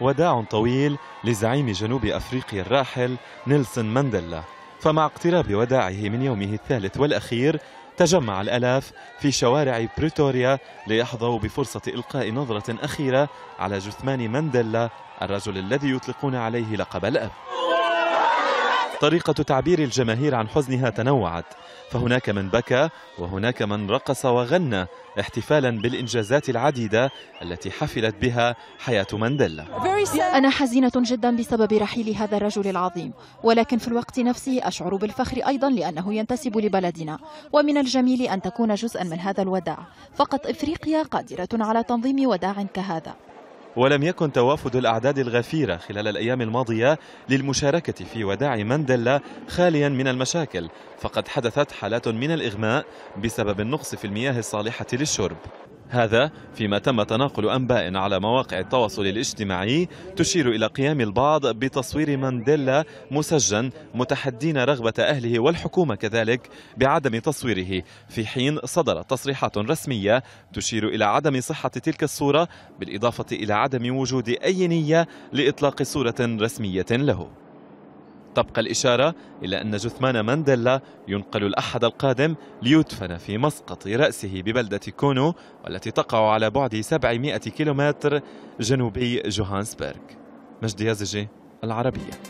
وداع طويل لزعيم جنوب أفريقيا الراحل نيلسون مانديلا فمع اقتراب وداعه من يومه الثالث والأخير تجمع الألاف في شوارع بريتوريا ليحظوا بفرصة إلقاء نظرة أخيرة على جثمان مانديلا الرجل الذي يطلقون عليه لقب الأب طريقة تعبير الجماهير عن حزنها تنوعت فهناك من بكى وهناك من رقص وغنى احتفالا بالإنجازات العديدة التي حفلت بها حياة مانديلا أنا حزينة جدا بسبب رحيل هذا الرجل العظيم ولكن في الوقت نفسه أشعر بالفخر أيضا لأنه ينتسب لبلدنا ومن الجميل أن تكون جزءا من هذا الوداع فقط إفريقيا قادرة على تنظيم وداع كهذا ولم يكن توافد الأعداد الغفيرة خلال الأيام الماضية للمشاركة في وداع مندلا خاليا من المشاكل فقد حدثت حالات من الإغماء بسبب النقص في المياه الصالحة للشرب هذا فيما تم تناقل أنباء على مواقع التواصل الاجتماعي تشير إلى قيام البعض بتصوير مانديلا مسجن متحدين رغبة أهله والحكومة كذلك بعدم تصويره في حين صدرت تصريحات رسمية تشير إلى عدم صحة تلك الصورة بالإضافة إلى عدم وجود أي نية لإطلاق صورة رسمية له تبقى الإشارة إلى أن جثمان مانديلا ينقل الأحد القادم ليدفن في مسقط رأسه ببلدة كونو والتي تقع على بعد 700 كيلومتر جنوبي جوهانسبرغ مجدي يزجي العربية